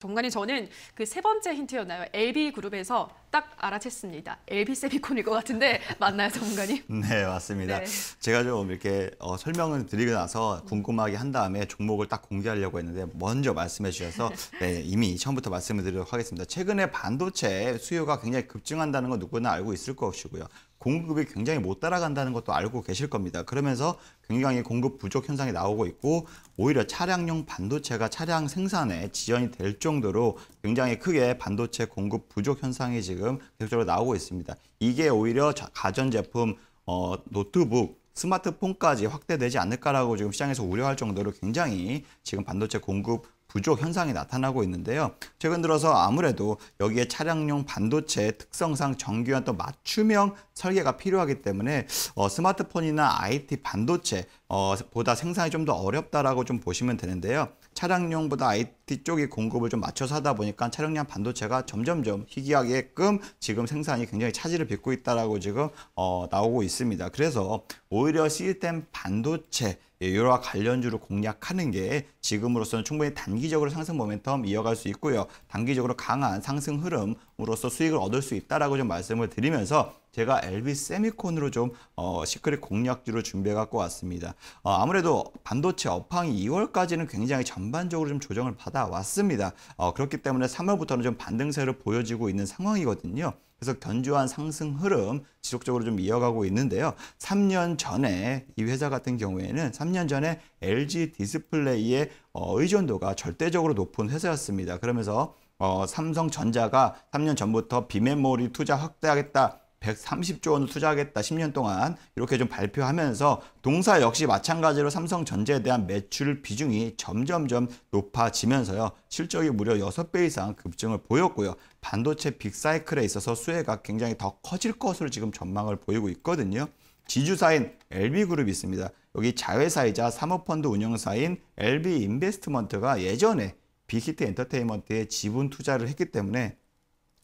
정관이 저는 그 세 번째 힌트였나요? LB 그룹에서 딱 알아챘습니다. LB 세비콘일 것 같은데 맞나요, 정관이? 네, 맞습니다. 네. 제가 좀 이렇게 어, 설명을 드리고 나서 궁금하게 한 다음에 종목을 딱 공개하려고 했는데 먼저 말씀해 주셔서 네, 이미 처음부터 말씀을 드리도록 하겠습니다. 최근에 반도체 수요가 굉장히 급증한다는 건 누구나 알고 있을 것이고요. 공급이 굉장히 못 따라간다는 것도 알고 계실 겁니다. 그러면서 굉장히 공급 부족 현상이 나오고 있고 오히려 차량용 반도체가 차량 생산에 지연이 될 정도로 굉장히 크게 반도체 공급 부족 현상이 지금 계속적으로 나오고 있습니다. 이게 오히려 가전 제품 어, 노트북 스마트폰까지 확대되지 않을까라고 지금 시장에서 우려할 정도로 굉장히 지금 반도체 공급 부족 현상이 나타나고 있는데요. 최근 들어서 아무래도 여기에 차량용 반도체 특성상 정교한 또 맞춤형 설계가 필요하기 때문에 어, 스마트폰이나 IT 반도체 어, 보다 생산이 좀 더 어렵다라고 좀 보시면 되는데요. 차량용보다 IT 쪽이 공급을 좀 맞춰서 하다 보니까 차량용 반도체가 점점점 희귀하게끔 지금 생산이 굉장히 차질을 빚고 있다라고 지금 어, 나오고 있습니다. 그래서 오히려 시스템 반도체 여러 예, 관련주로 공략하는 게 지금으로서는 충분히 단기적으로 상승 모멘텀 이어갈 수 있고요. 단기적으로 강한 상승 흐름 으로서 수익을 얻을 수 있다라고 좀 말씀을 드리면서 제가 LB 세미콘으로 좀 어, 시크릿 공략주를 준비해 갖고 왔습니다. 어, 아무래도 반도체 업황이 2월까지는 굉장히 전반적으로 좀 조정을 받아왔습니다. 어, 그렇기 때문에 3월부터는 좀 반등세를 보여지고 있는 상황이거든요. 그래서 견조한 상승 흐름 지속적으로 좀 이어가고 있는데요. 3년 전에 이 회사 같은 경우에는 3년 전에 LG 디스플레이의 어, 의존도가 절대적으로 높은 회사였습니다. 그러면서 어, 삼성전자가 3년 전부터 비메모리 투자 확대하겠다. 130조 원을 투자하겠다 10년 동안 이렇게 좀 발표하면서 동사 역시 마찬가지로 삼성전자에 대한 매출 비중이 점점점 높아지면서요 실적이 무려 6배 이상 급증을 보였고요 반도체 빅사이클에 있어서 수혜가 굉장히 더 커질 것으로 지금 전망을 보이고 있거든요 지주사인 LB그룹이 있습니다 여기 자회사이자 사모펀드 운영사인 LB인베스트먼트가 예전에 빅히트 엔터테인먼트에 지분 투자를 했기 때문에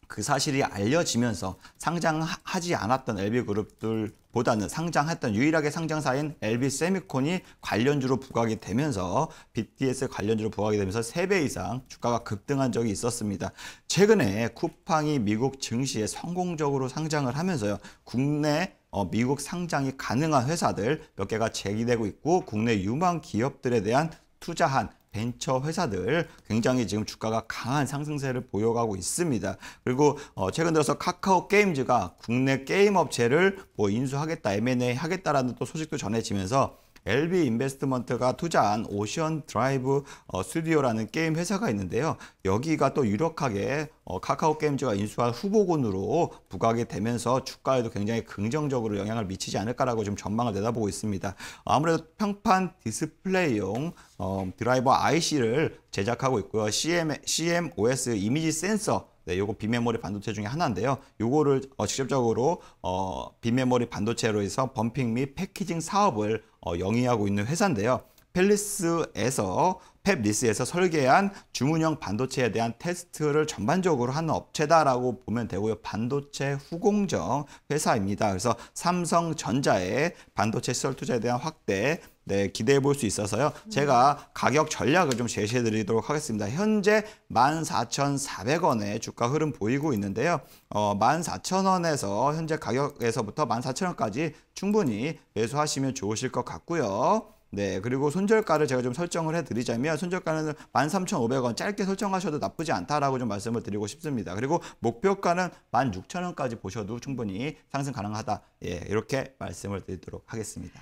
그 사실이 알려지면서 상장하지 않았던 LB 그룹들보다는 상장했던 유일하게 상장사인 LB 세미콘이 관련주로 부각이 되면서 BTS 관련주로 부각이 되면서 3배 이상 주가가 급등한 적이 있었습니다. 최근에 쿠팡이 미국 증시에 성공적으로 상장을 하면서요. 국내 어, 미국 상장이 가능한 회사들 몇 개가 제기되고 있고 국내 유망 기업들에 대한 투자한 벤처 회사들 굉장히 지금 주가가 강한 상승세를 보여가고 있습니다. 그리고 어, 최근 들어서 카카오 게임즈가 국내 게임 업체를 뭐 인수하겠다, M&A 하겠다라는 또 소식도 전해지면서 LB 인베스트먼트가 투자한 오션 드라이브 어, 스튜디오라는 게임 회사가 있는데요. 여기가 또 유력하게 어, 카카오 게임즈가 인수한 후보군으로 부각이 되면서 주가에도 굉장히 긍정적으로 영향을 미치지 않을까라고 좀 전망을 내다보고 있습니다. 아무래도 평판 디스플레이용 어, 드라이버 IC를 제작하고 있고요. CM, CMOS 이미지 센서 네, 요거 비메모리 반도체 중에 하나인데요. 요거를 어, 직접적으로 어, 비메모리 반도체로 해서 범핑 및 패키징 사업을 어, 영위하고 있는 회사인데요. 펠리스에서 펩리스에서 설계한 주문형 반도체에 대한 테스트를 전반적으로 하는 업체다라고 보면 되고요. 반도체 후공정 회사입니다. 그래서 삼성전자의 반도체 시설 투자에 대한 확대 네, 기대해 볼 수 있어서요. 제가 가격 전략을 좀 제시해 드리도록 하겠습니다. 현재 14,400원의 주가 흐름 보이고 있는데요. 어, 14,000원에서 현재 가격에서부터 14,000원까지 충분히 매수하시면 좋으실 것 같고요. 네, 그리고 손절가를 제가 좀 설정을 해드리자면 손절가는 13,500원 짧게 설정하셔도 나쁘지 않다라고 좀 말씀을 드리고 싶습니다. 그리고 목표가는 16,000원까지 보셔도 충분히 상승 가능하다. 예, 이렇게 말씀을 드리도록 하겠습니다.